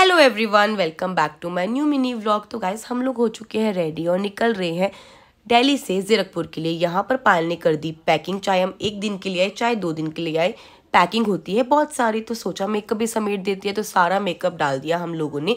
hello everyone welcome back to my new mini vlog तो guys हम लोग हो चुके हैं रेडी और निकल रहे हैं दिल्ली से जीरकपुर के लिए यहाँ पर पायल ने कर दी पैकिंग चाहे हम एक दिन के लिए आए चाहे दो दिन के लिए आए पैकिंग होती है बहुत सारी तो सोचा मेकअप भी समेट देती है तो सारा मेकअप डाल दिया हम लोगों ने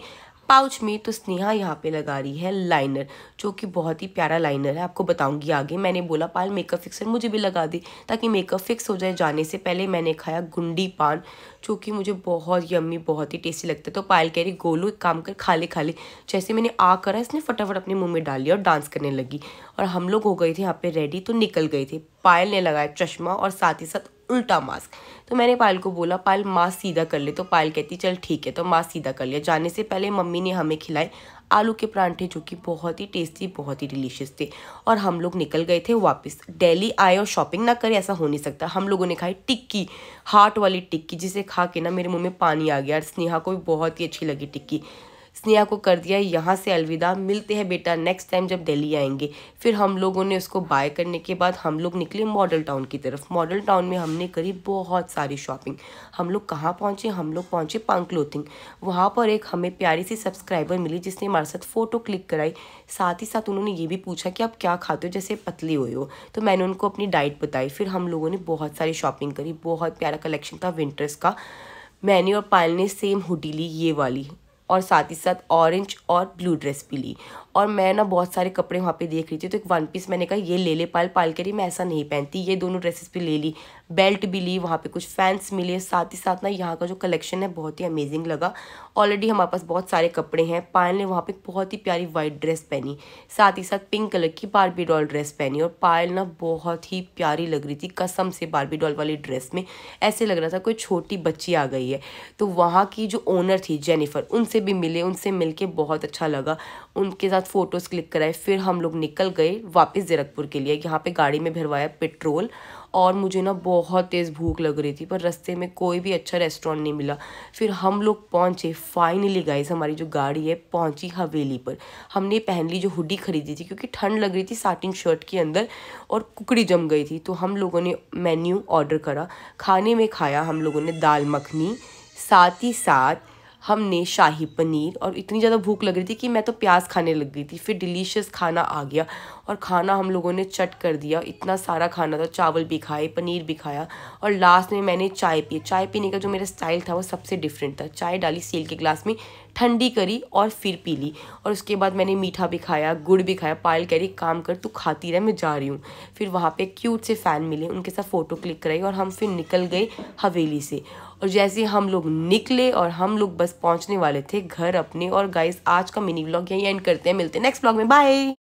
पाउच में तो स्नेहा यहाँ पे लगा रही है लाइनर जो कि बहुत ही प्यारा लाइनर है आपको बताऊंगी आगे मैंने बोला पाल मेकअप फिक्सर मुझे भी लगा दे ताकि मेकअप फिक्स हो जाए जाने से पहले मैंने खाया गुंडी पान जो कि मुझे बहुत यम्मी बहुत ही टेस्टी लगता है तो पायल कह रही गोलू एक काम कर खा ले खा ले जैसे मैंने आ करा इसने फटाफट अपने मुंह में डाल लिया और डांस करने लगी और हम लोग हो गए थे यहाँ पे रेडी तो निकल गए थे पायल ने लगाया चश्मा और साथ ही साथ उल्टा मास्क तो मैंने पायल को बोला पायल मास्क सीधा कर ले तो पायल कहती चल ठीक है तो मास्क सीधा कर लिया जाने से पहले मम्मी ने हमें खिलाए आलू के परांठे जो कि बहुत ही टेस्टी बहुत ही डिलीशियस थे और हम लोग निकल गए थे वापस डेली आए और शॉपिंग ना करें ऐसा हो नहीं सकता हम लोगों ने खाई टिक्की हार्ट वाली टिक्की जिसे खा के ना मेरे मुंह में पानी आ गया और स्नेहा को भी बहुत ही अच्छी लगी टिक्की स्नेहा को कर दिया यहाँ से अलविदा मिलते हैं बेटा नेक्स्ट टाइम जब दिल्ली आएंगे फिर हम लोगों ने उसको बाय करने के बाद हम लोग निकले मॉडल टाउन की तरफ मॉडल टाउन में हमने करी बहुत सारी शॉपिंग हम लोग कहाँ पहुँचे हम लोग पहुँचे पंक क्लोथिंग वहाँ पर एक हमें प्यारी सी सब्सक्राइबर मिली जिसने हमारे साथ फ़ोटो क्लिक कराई साथ ही साथ उन्होंने ये भी पूछा कि आप क्या खाते हो जैसे पतली हुए हो तो मैंने उनको अपनी डाइट बताई फिर हम लोगों ने बहुत सारी शॉपिंग करी बहुत प्यारा कलेक्शन था विंटर्स का मैंने और पायल ने सेम हुडी ली ये वाली और साथ ही साथ ऑरेंज और ब्लू ड्रेस भी ली और मैं ना बहुत सारे कपड़े वहाँ पे देख रही थी तो एक वन पीस मैंने कहा ये ले ले पाल पाल करी मैं ऐसा नहीं पहनती ये दोनों ड्रेसेस भी ले ली बेल्ट भी ली वहाँ पे कुछ फैंस मिले साथ ही साथ ना यहाँ का जो कलेक्शन है बहुत ही अमेजिंग लगा ऑलरेडी हमारे पास बहुत सारे कपड़े हैं पायल ने वहाँ पर बहुत ही प्यारी वाइट ड्रेस पहनी साथ ही साथ पिंक कलर की बारबी डॉल ड्रेस पहनी और पायल ना बहुत ही प्यारी लग रही थी कसम से बारबी डॉल वाली ड्रेस में ऐसे लग रहा था कोई छोटी बच्ची आ गई है तो वहाँ की जो ओनर थी जेनिफर उन उनसे भी मिले उनसे मिल के बहुत अच्छा लगा उनके साथ फ़ोटोज़ क्लिक कराए फिर हम लोग निकल गए वापस ज़ीरकपुर के लिए यहाँ पर गाड़ी में भरवाया पेट्रोल और मुझे ना बहुत तेज़ भूख लग रही थी पर रस्ते में कोई भी अच्छा रेस्टोरेंट नहीं मिला फिर हम लोग पहुँचे फाइनली गाइस हमारी जो गाड़ी है पहुँची हवेली पर हमने पहन ली जो हुडी खरीदी थी क्योंकि ठंड लग रही थी साटिन शर्ट के अंदर और कुकड़ी जम गई थी तो हम लोगों ने मेन्यू ऑर्डर करा खाने में खाया हम लोगों ने दाल मखनी साथ ही साथ हमने शाही पनीर और इतनी ज़्यादा भूख लग रही थी कि मैं तो प्याज खाने लग गई थी फिर डिलीशियस खाना आ गया और खाना हम लोगों ने चट कर दिया इतना सारा खाना था चावल भी खाए पनीर भी खाया और लास्ट में मैंने चाय पी चाय पीने का जो मेरा स्टाइल था वो सबसे डिफरेंट था चाय डाली सील के ग्लास में ठंडी करी और फिर पी ली और उसके बाद मैंने मीठा भी खाया गुड़ भी खाया पायल कह रही काम कर तू खाती रह मैं जा रही हूँ फिर वहाँ पे क्यूट से फ़ैन मिले उनके साथ फ़ोटो क्लिक कराई और हम फिर निकल गए हवेली से और जैसे हम लोग निकले और हम लोग बस पहुँचने वाले थे घर अपने और गाइस आज का मिनी ब्लॉग यहीं एंड करते हैं मिलते हैं नेक्स्ट ब्लॉग में बाय